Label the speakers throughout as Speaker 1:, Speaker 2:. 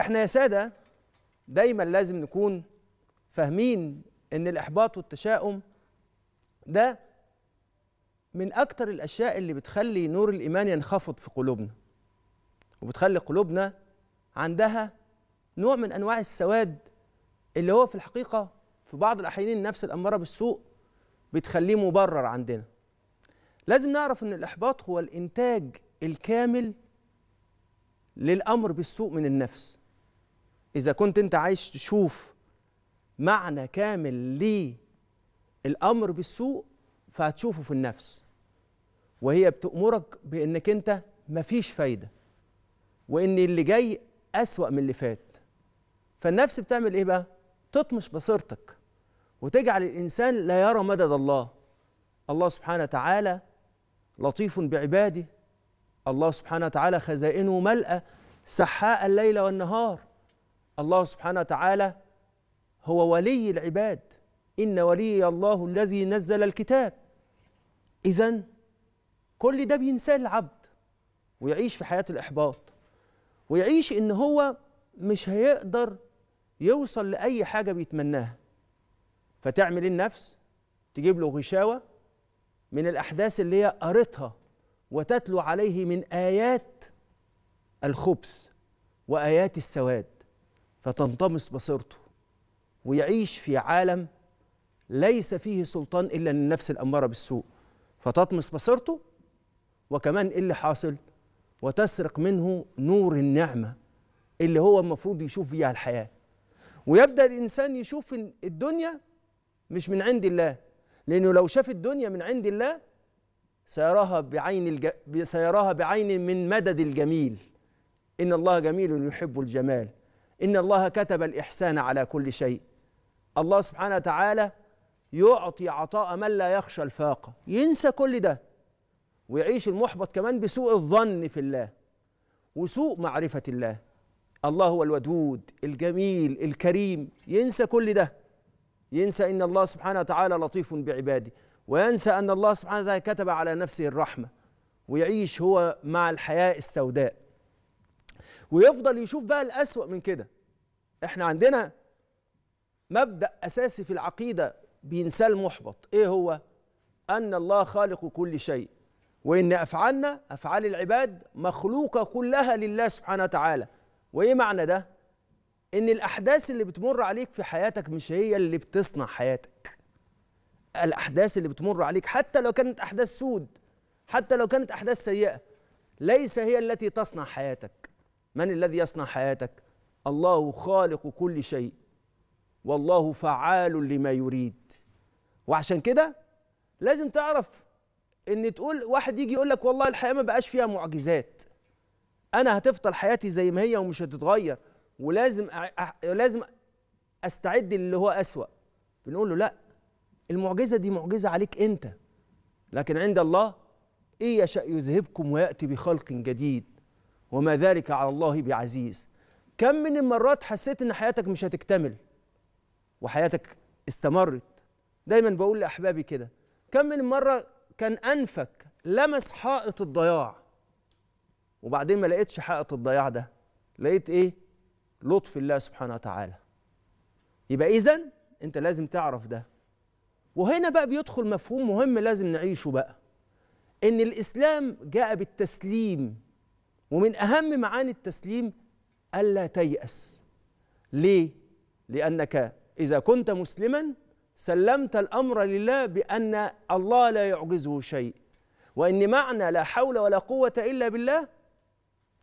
Speaker 1: احنا يا ساده دايما لازم نكون فاهمين ان الاحباط والتشاؤم ده من اكتر الاشياء اللي بتخلي نور الايمان ينخفض في قلوبنا وبتخلي قلوبنا عندها نوع من انواع السواد اللي هو في الحقيقه في بعض الاحيان النفس الاماره بالسوء بتخليه مبرر عندنا لازم نعرف ان الاحباط هو الانتاج الكامل للامر بالسوء من النفس إذا كنت أنت عايز تشوف معنى كامل للأمر بالسوء فهتشوفه في النفس وهي بتأمرك بأنك أنت مفيش فايدة وإن اللي جاي أسوأ من اللي فات فالنفس بتعمل إيه بقى؟ تطمش بصيرتك وتجعل الإنسان لا يرى مدد الله الله سبحانه وتعالى لطيف بعباده الله سبحانه وتعالى خزائنه ملأى سحاء الليل والنهار الله سبحانه وتعالى هو ولي العباد إن ولي الله الذي نزل الكتاب إذا كل ده بينساه العبد ويعيش في حياة الإحباط ويعيش إن هو مش هيقدر يوصل لأي حاجة بيتمناها فتعمل النفس تجيب له غشاوة من الأحداث اللي هي قريتها وتتلو عليه من آيات الخبث وآيات السواد فتنطمس بصيرته ويعيش في عالم ليس فيه سلطان إلا للنفس الأمارة بالسوء فتطمس بصيرته وكمان إيه اللي حاصل وتسرق منه نور النعمة اللي هو المفروض يشوف فيها الحياة ويبدأ الإنسان يشوف الدنيا مش من عند الله لأنه لو شاف الدنيا من عند الله سيراها بعين الج... سيراها بعين من مدد الجميل إن الله جميل يحب الجمال إن الله كتب الإحسان على كل شيء الله سبحانه وتعالى يعطي عطاء من لا يخشى الفاقة ينسى كل ده ويعيش المحبط كمان بسوء الظن في الله وسوء معرفة الله الله هو الودود الجميل الكريم ينسى كل ده ينسى ان الله سبحانه وتعالى لطيف بعباده وينسى ان الله سبحانه وتعالى كتب على نفسه الرحمه ويعيش هو مع الحياه السوداء ويفضل يشوف بقى الأسوأ من كده احنا عندنا مبدأ أساسي في العقيدة بإنسان محبط ايه هو أن الله خالق كل شيء وإن أفعالنا أفعال العباد مخلوقة كلها لله سبحانه وتعالى وإيه معنى ده إن الأحداث اللي بتمر عليك في حياتك مش هي اللي بتصنع حياتك الأحداث اللي بتمر عليك حتى لو كانت أحداث سود حتى لو كانت أحداث سيئة ليس هي التي تصنع حياتك من الذي يصنع حياتك الله خالق كل شيء والله فعال لما يريد وعشان كده لازم تعرف ان تقول واحد يجي يقول لك والله الحياه ما بقاش فيها معجزات انا هتفضل حياتي زي ما هي ومش هتتغير ولازم لازم استعد للي هو اسوا بنقول له لا المعجزه دي معجزه عليك انت لكن عند الله إيه يشاء يذهبكم ويأتي بخلق جديد وما ذلك على الله بعزيز كم من المرات حسيت ان حياتك مش هتكتمل وحياتك استمرت دايما بقول لاحبابي كده كم من مره كان انفك لمس حائط الضياع وبعدين ما لقيتش حائط الضياع ده لقيت ايه لطف الله سبحانه وتعالى يبقى اذا انت لازم تعرف ده وهنا بقى بيدخل مفهوم مهم لازم نعيشه بقى ان الاسلام جاء بالتسليم ومن أهم معاني التسليم ألا تيأس ليه؟ لأنك إذا كنت مسلما سلمت الأمر لله بأن الله لا يعجزه شيء وإن معنى لا حول ولا قوة إلا بالله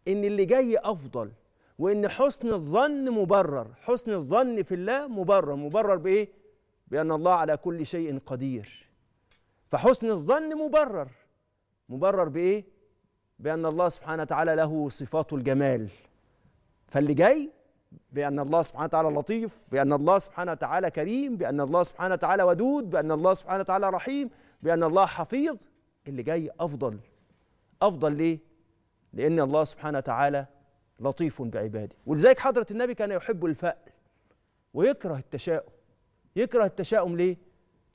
Speaker 1: إن اللي جاي أفضل وإن حسن الظن مبرر حسن الظن في الله مبرر مبرر بإيه؟ بأن الله على كل شيء قدير فحسن الظن مبرر مبرر بإيه؟ بأن الله سبحانه وتعالى له صفات الجمال فاللي جاي بأن الله سبحانه وتعالى لطيف بأن الله سبحانه وتعالى كريم بأن الله سبحانه وتعالى ودود بأن الله سبحانه وتعالى رحيم بأن الله حفيظ اللي جاي أفضل أفضل ليه؟ لأن الله سبحانه وتعالى لطيف بعباده ولذلك حضرة النبي كان يحب الفأل ويكره التشاؤم يكره التشاؤم ليه؟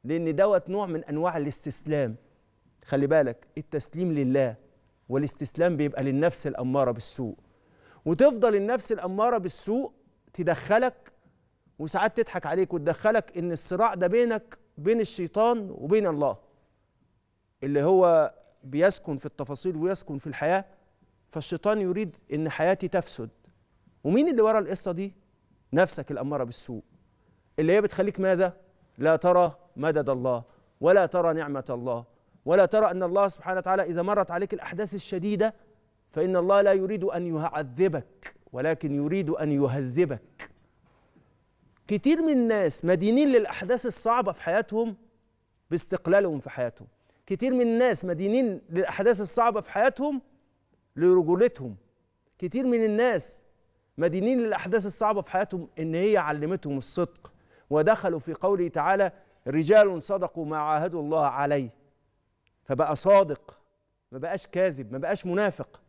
Speaker 1: لأن دوت نوع من أنواع الاستسلام خلي بالك التسليم لله والاستسلام بيبقى للنفس الأمارة بالسوء وتفضل النفس الأمارة بالسوء تدخلك وساعات تضحك عليك وتدخلك إن الصراع ده بينك بين الشيطان وبين الله اللي هو بيسكن في التفاصيل ويسكن في الحياة فالشيطان يريد إن حياتي تفسد ومين اللي ورا القصة دي؟ نفسك الأمارة بالسوء اللي هي بتخليك ماذا؟ لا ترى مدد الله ولا ترى نعمة الله ولا ترى أن الله سبحانه وتعالى إذا مرت عليك الأحداث الشديدة فإن الله لا يريد أن يعذبك ولكن يريد أن يهذبك كتير من الناس مدينين للأحداث الصعبة في حياتهم باستقلالهم في حياتهم كتير من الناس مدينين للأحداث الصعبة في حياتهم لرجولتهم كتير من الناس مدينين للأحداث الصعبة في حياتهم إن هي علمتهم الصدق ودخلوا في قوله تعالى رجال صدقوا ما عاهدوا الله عليه فبقى صادق ما بقاش كاذب ما بقاش منافق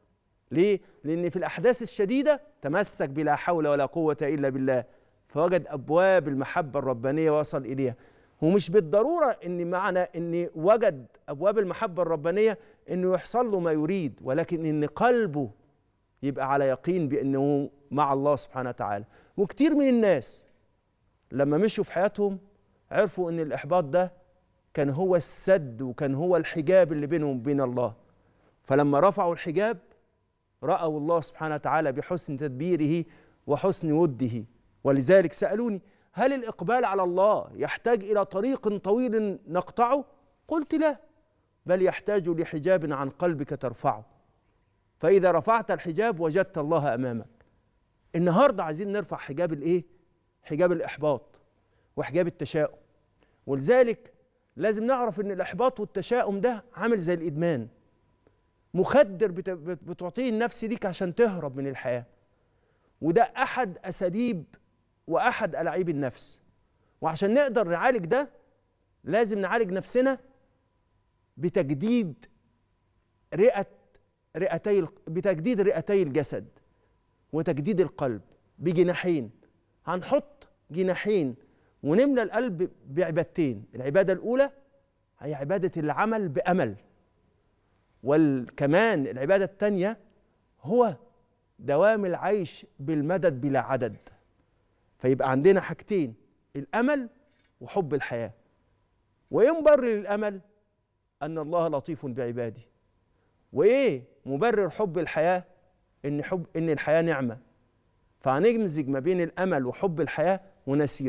Speaker 1: ليه؟ لأن في الأحداث الشديدة تمسك بلا حول ولا قوة إلا بالله فوجد أبواب المحبة الربانية وصل إليها ومش بالضرورة إن معنى إن وجد أبواب المحبة الربانية إنه يحصل له ما يريد ولكن إن قلبه يبقى على يقين بأنه مع الله سبحانه وتعالى وكتير من الناس لما مشوا في حياتهم عرفوا إن الإحباط ده كان هو السد وكان هو الحجاب اللي بينهم وبين الله فلما رفعوا الحجاب رأوا الله سبحانه وتعالى بحسن تدبيره وحسن وده ولذلك سألوني هل الإقبال على الله يحتاج إلى طريق طويل نقطعه؟ قلت لا بل يحتاج لحجاب عن قلبك ترفعه فإذا رفعت الحجاب وجدت الله أمامك النهاردة عايزين نرفع حجاب الإيه؟ حجاب الإحباط وحجاب التشاؤم ولذلك لازم نعرف ان الاحباط والتشاؤم ده عامل زي الادمان مخدر بتعطيه النفس ليك عشان تهرب من الحياه وده احد اساليب واحد الاعيب النفس وعشان نقدر نعالج ده لازم نعالج نفسنا بتجديد رئه رئتي بتجديد رئتي الجسد وتجديد القلب بجناحين هنحط جناحين ونملى القلب بعبادتين العبادة الأولى هي عبادة العمل بأمل وكمان العبادة الثانية هو دوام العيش بالمدد بلا عدد فيبقى عندنا حاجتين الأمل وحب الحياة وإيه مبرر الأمل أن الله لطيف بعباده وإيه مبرر حب الحياة إن حب إن الحياة نعمة فهنمزج ما بين الأمل وحب الحياة ونسير